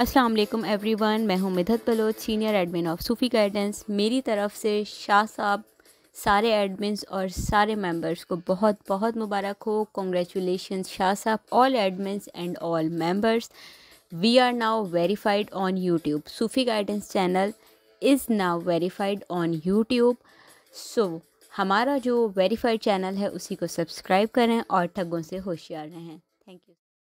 Aslam every everyone मैं हूँ Midhat Baloch senior admin of Sufi Guidance मेरी तरफ़ से शाह साहब सारे एडमिन और सारे मेंबर्स को बहुत बहुत मुबारक हो congratulation Shah sahab all admin and all members we are now verified on YouTube Sufi Guidance channel is now verified on YouTube so हमारा जो वेरीफाइड चैनल है उसी को सब्सक्राइब करें और ठगों से होशियार रहें थैंक यू